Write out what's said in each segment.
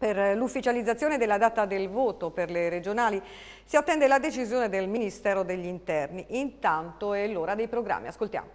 Per l'ufficializzazione della data del voto per le regionali si attende la decisione del Ministero degli Interni. Intanto è l'ora dei programmi. Ascoltiamo.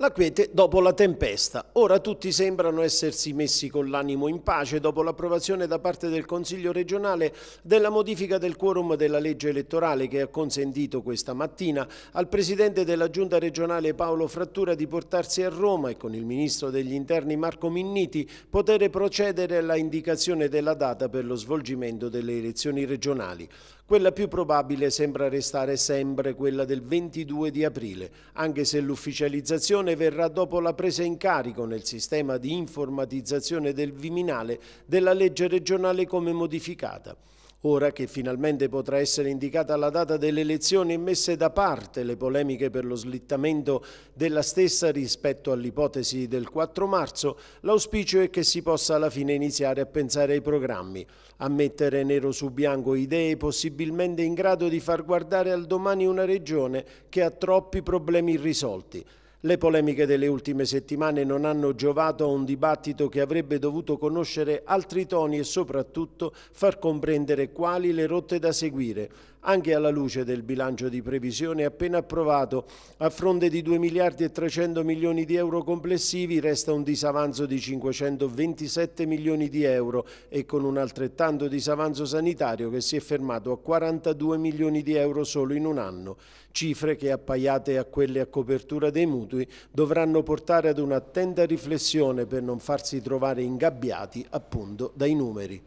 La quiete dopo la tempesta. Ora tutti sembrano essersi messi con l'animo in pace dopo l'approvazione da parte del Consiglio regionale della modifica del quorum della legge elettorale che ha consentito questa mattina al Presidente della Giunta regionale Paolo Frattura di portarsi a Roma e con il Ministro degli Interni Marco Minniti poter procedere alla indicazione della data per lo svolgimento delle elezioni regionali. Quella più probabile sembra restare sempre quella del 22 di aprile, anche se l'ufficializzazione verrà dopo la presa in carico nel sistema di informatizzazione del Viminale della legge regionale come modificata. Ora che finalmente potrà essere indicata la data delle elezioni e messe da parte le polemiche per lo slittamento della stessa rispetto all'ipotesi del 4 marzo, l'auspicio è che si possa alla fine iniziare a pensare ai programmi, a mettere nero su bianco idee possibilmente in grado di far guardare al domani una regione che ha troppi problemi irrisolti le polemiche delle ultime settimane non hanno giovato a un dibattito che avrebbe dovuto conoscere altri toni e soprattutto far comprendere quali le rotte da seguire, anche alla luce del bilancio di previsione appena approvato. A fronte di 2 miliardi e 300 milioni di euro complessivi resta un disavanzo di 527 milioni di euro e con un altrettanto disavanzo sanitario che si è fermato a 42 milioni di euro solo in un anno, cifre che appaiate a quelle a copertura dei mutui mutui dovranno portare ad un'attenta riflessione per non farsi trovare ingabbiati appunto dai numeri.